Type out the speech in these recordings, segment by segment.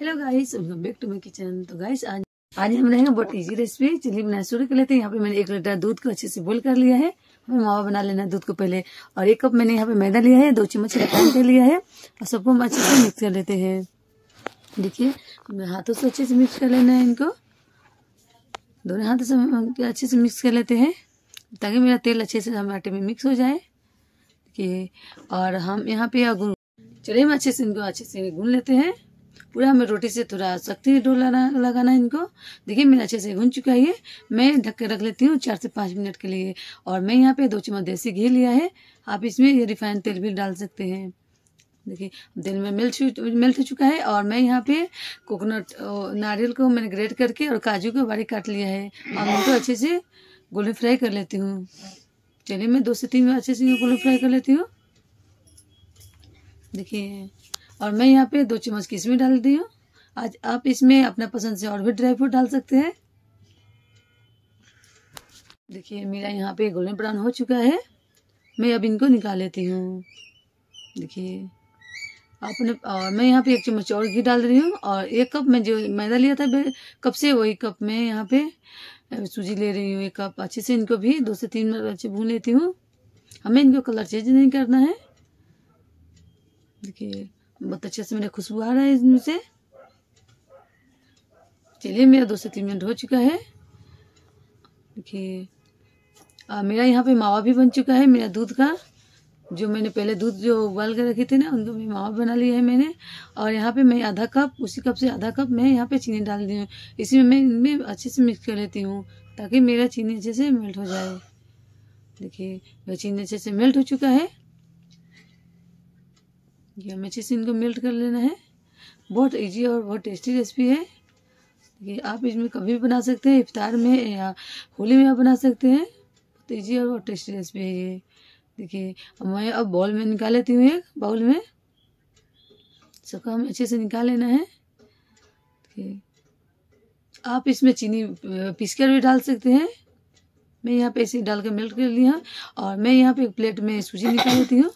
hello guys welcome back to my kitchen तो guys आज आज हम रहेंगे बहुत इजी रेसिपी चिल्ली बनाना शुरू कर लेते हैं यहाँ पे मैंने एक लीटर दूध को अच्छे से बोल कर लिया है हमें मावा बना लेना दूध को पहले और एक कप मैंने यहाँ पे मैदा लिया है दो चम्मच रिफाइन तेल लिया है और सबको हम अच्छे से मिक्स कर लेते हैं देखिए हाथों से अच्छे से मिक्स कर लेना है इनको दोनों हाथों से अच्छे से मिक्स कर लेते हैं ताकि मेरा तेल अच्छे से हमारे आटे में मिक्स हो जाए देखिए और हम यहाँ पे चलिए हम अच्छे से इनको अच्छे से गून लेते हैं पूरा हमें रोटी से थोड़ा सख्ती से डो लगाना है इनको देखिए मेरा अच्छे से भुन चुका है मैं ढक के रख लेती हूँ चार से पाँच मिनट के लिए और मैं यहाँ पे दो चम्मच देसी घी लिया है आप इसमें ये रिफाइंड तेल भी डाल सकते हैं देखिए दिन में मिल चु हो चुका है और मैं यहाँ पे कोकोनट नारियल को मैंने ग्रेट करके और काजू को बारीक काट लिया है और उनको अच्छे से गोले फ्राई कर लेती हूँ चलिए मैं दो से तीन बार अच्छे से गोले फ्राई कर लेती हूँ देखिए और मैं यहाँ पे दो चम्मच किशमिश डाल दी हूँ आज आप इसमें अपना पसंद से और भी ड्राई फ्रूट डाल सकते हैं देखिए मेरा यहाँ पे गोल्डन ब्राउन हो चुका है मैं अब इनको निकाल लेती हूँ देखिए आपने और मैं यहाँ पे एक चम्मच और घी डाल रही हूँ और एक कप मैं जो मैदा लिया था कप से वही कप मैं यहाँ पे सूजी ले रही हूँ एक कप अच्छे से इनको भी दो से तीन मिनट अच्छे भून लेती हूँ हमें इनको कलर चेंज नहीं करना है देखिए बहुत अच्छे से मेरे खुशबू आ रहा है इसमें से चलिए मेरा दो से तीन मिनट हो चुका है देखिए मेरा यहाँ पे मावा भी बन चुका है मेरा दूध का जो मैंने पहले दूध जो उबाल कर रखे थे ना उनको भी मावा बना लिया है मैंने और यहाँ पे मैं आधा कप उसी कप से आधा कप मैं यहाँ पे चीनी डाल दी हूँ इसी में मैं इनमें अच्छे से मिक्स कर लेती हूँ ताकि मेरा चीनी अच्छे से मेल्ट हो जाए देखिए मेरा चीनी अच्छे से मेल्ट हो चुका है ये हमें अच्छे से इनको मेल्ट कर लेना है बहुत इजी और बहुत टेस्टी रेसिपी है ये आप इसमें कभी भी बना सकते हैं इफ्तार में या होली में आप बना सकते हैं बहुत ईजी और बहुत टेस्टी रेसिपी है ये देखिए मैं अब बॉल में निकाल लेती हूँ एक बाउल में सबका हमें अच्छे से निकाल लेना है देखिए आप इसमें चीनी पीस कर भी डाल सकते हैं मैं यहाँ पे इसे डाल के मेल्ट कर लिया और मैं यहाँ पे एक प्लेट में सूजी निकाल लेती हूँ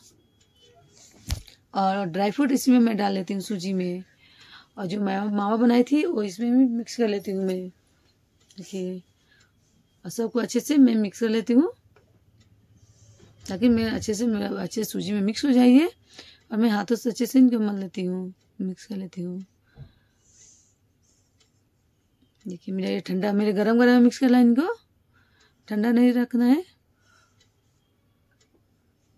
और ड्राई फ्रूट इसमें मैं डाल लेती हूँ सूजी में और जो मैं मावा बनाई थी वो इसमें भी मिक्स कर लेती हूँ मैं देखिए और सबको अच्छे से मैं मिक्स कर लेती हूँ ताकि मैं अच्छे से मैं अच्छे सूजी में मिक्स हो जाइए और मैं हाथों से अच्छे से इनको मल लेती हूँ मिक्स कर लेती हूँ देखिए मेरा ये ठंडा मेरे गरम गरम मिक्स कर ला इनको ठंडा नहीं रखना है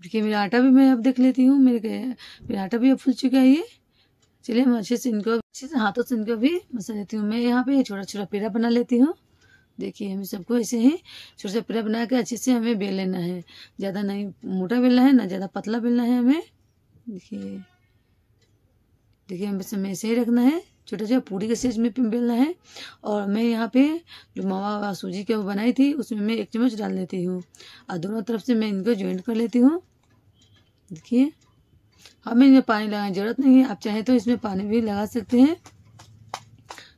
देखिए मेरा आटा भी मैं अब देख लेती हूँ मेरे मेरा आटा भी अब फूल चुका है ये चलिए मैं अच्छे से इनको अच्छे से हाथों से इनको भी मसा लेती हूँ मैं यहाँ पे छोटा छोटा पेड़ा बना लेती हूँ देखिए हमें सबको ऐसे ही छोटा सा पेड़ा बना के अच्छे से हमें बेल लेना है ज़्यादा नहीं मोटा बेलना है ना ज़्यादा पतला बेलना है हमें देखिए देखिए हमें सब ऐसे ही रखना है छोटा छोटा पूरी के सेज में बेलना है और मैं यहाँ पे जो मावा सूजी का वो बनाई थी उसमें मैं एक चम्मच डाल लेती हूँ और दोनों तरफ से मैं इनको ज्वाइंट कर लेती हूँ देखिए हमें इनमें पानी लगाने की ज़रूरत नहीं है आप चाहे तो इसमें पानी भी लगा सकते हैं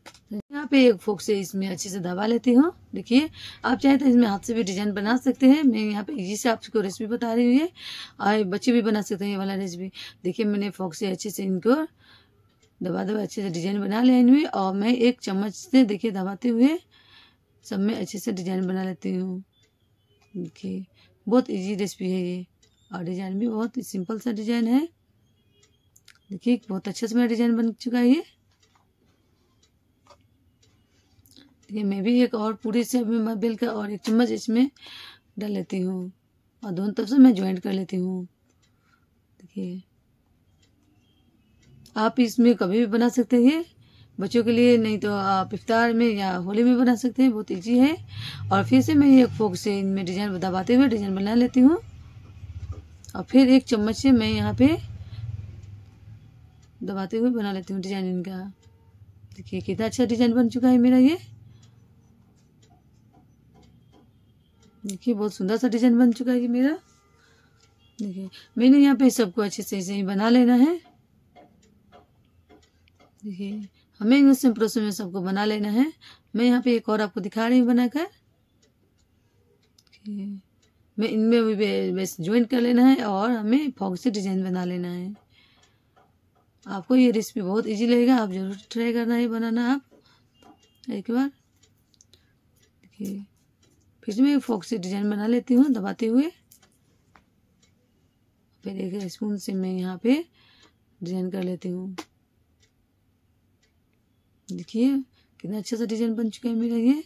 तो यहाँ पे एक फोक से इसमें अच्छे से दबा लेती हूँ देखिए आप चाहे तो इसमें हाथ से भी डिजाइन बना सकते हैं मैं यहाँ पे इजी से आपको रेसिपी बता रही हूँ और बच्चे भी बना सकते हैं ये वाला रेसिपी देखिए मैंने फोक से अच्छे से इनको दबा दबा अच्छे से डिजाइन बना लिया इनमें और मैं एक चम्मच से देखिए दबाते हुए सब में अच्छे से डिजाइन बना लेती हूँ देखिए बहुत ईजी रेसिपी है ये और डिज़ाइन भी बहुत ही सिंपल सा डिज़ाइन है देखिए बहुत अच्छे से मेरा डिज़ाइन बन चुका है ये ये मैं भी एक और पूरी से मैं बेल कर और एक चम्मच इसमें डाल लेती हूँ और दोनों तरफ से मैं ज्वाइंट कर लेती हूँ देखिए आप इसमें कभी भी बना सकते हैं बच्चों के लिए नहीं तो आप इफ्तार में या होली में बना सकते हैं बहुत ईजी है और फिर से मैं ये फोक से इनमें डिज़ाइन दबाते हुए डिज़ाइन बना लेती हूँ और फिर एक चम्मच से मैं यहाँ पे दबाते हुए बना लेती हूँ डिजाइन इनका देखिए कितना अच्छा डिजाइन बन चुका है मेरा ये देखिए बहुत सुंदर सा डिजाइन बन चुका है ये मेरा देखिए मैंने यहाँ पे सबको अच्छे से ऐसे ही बना लेना है देखिए हमें इन प्रोसेस में सबको बना लेना है मैं यहाँ पे एक और आपको दिखा रही हूँ बनाकर में इनमें भी बस ज्वाइन कर लेना है और हमें फॉक्सी डिजाइन बना लेना है आपको ये रेसिपी बहुत इजी लगेगा आप ज़रूर ट्राई करना है बनाना आप एक बार देखिए फिर से मैं फॉक्सी डिजाइन बना लेती हूँ दबाते हुए फिर एक स्पून से मैं यहाँ पे डिजाइन कर लेती हूँ देखिए कितना अच्छा सा डिजाइन बन चुका है मेरा ये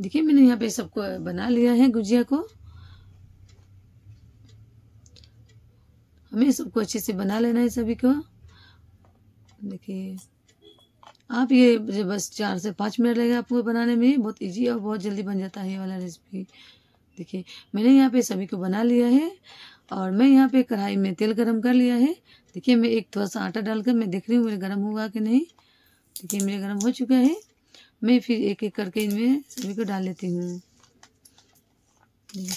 देखिए मैंने यहाँ पे सबको बना लिया है गुजिया को हमें सबको अच्छे से बना लेना है सभी को देखिए आप ये बस चार से पाँच मिनट लगेगा आपको बनाने में बहुत इजी और बहुत जल्दी बन जाता है ये वाला रेसिपी देखिए मैंने यहाँ पे सभी को बना लिया है और मैं यहाँ पे कढ़ाई में तेल गरम कर लिया है देखिए मैं एक थोड़ा सा आटा डालकर मैं देख रही हूँ मेरे गर्म होगा कि नहीं देखिए मेरे गर्म हो चुका है मैं फिर एक एक करके इनमें सभी को डाल लेती हूँ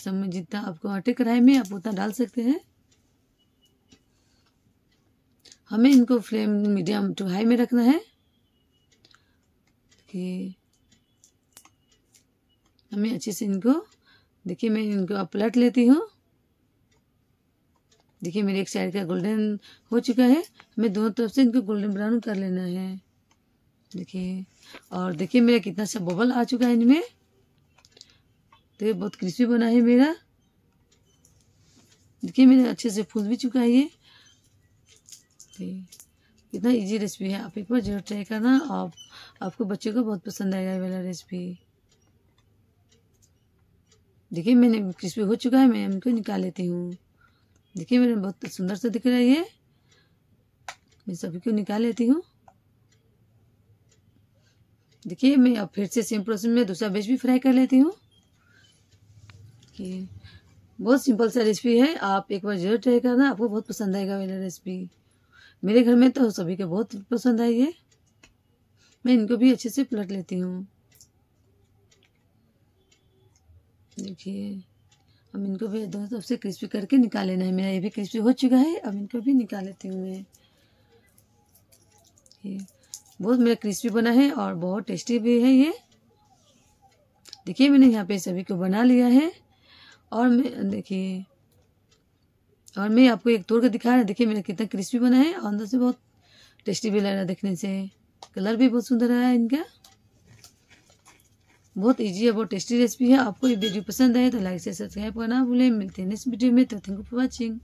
सब में जितना आपको आटे कढ़ाई में आप उतना डाल सकते हैं हमें इनको फ्लेम मीडियम टू हाई में रखना है कि हमें अच्छे से इनको देखिए मैं इनको आप पलट लेती हूँ देखिए मेरे एक साइड का गोल्डन हो चुका है हमें दोनों तरफ से इनको गोल्डन ब्राउन कर लेना है देखिए और देखिए मेरा कितना अच्छा बबल आ चुका है इनमें देखिए तो बहुत क्रिस्पी बना है मेरा देखिए मेरा अच्छे से फूल भी चुका है ये तो कितना इजी रेसिपी है आप एक बार जरूर ट्राई करना आप आपको बच्चों को बहुत पसंद आएगा ये वाला रेसिपी देखिए मैंने क्रिस्पी हो चुका है मैं इनको निकाल लेती हूँ देखिए मेरा बहुत सुंदर से दिख रहा है ये मैं सभी को निकाल लेती हूँ देखिए मैं अब फिर से सेम प्रोसेस में दूसरा वेज भी फ्राई कर लेती हूँ बहुत सिंपल सा रेसिपी है आप एक बार जरूर ट्राई करना आपको बहुत पसंद आएगा मेरा रेसिपी मेरे घर में तो सभी के बहुत पसंद आई है मैं इनको भी अच्छे से पलट लेती हूँ देखिए अब इनको भी दोनों तरफ से क्रिस्पी करके निकाल लेना है मेरा ये भी क्रिस्पी हो चुका है अब इनको भी निकाल लेती हूँ मैं बहुत मेरा क्रिस्पी बना है और बहुत टेस्टी भी है ये देखिए मैंने यहाँ पे सभी को बना लिया है और मैं देखिए और मैं आपको एक तोड़ कर दिखा रहा देखिए मेरा कितना क्रिस्पी बना है और अंदर से बहुत टेस्टी भी लग रहा है देखने से कलर भी बहुत सुंदर आया इनका बहुत इजी है बहुत टेस्टी रेसिपी है आपको ये वीडियो पसंद आए तो लाइक से सब्सक्राइब करना भूलें मिलते हैं नेक्स्ट वीडियो में तो थैंक यू फॉर वॉचिंग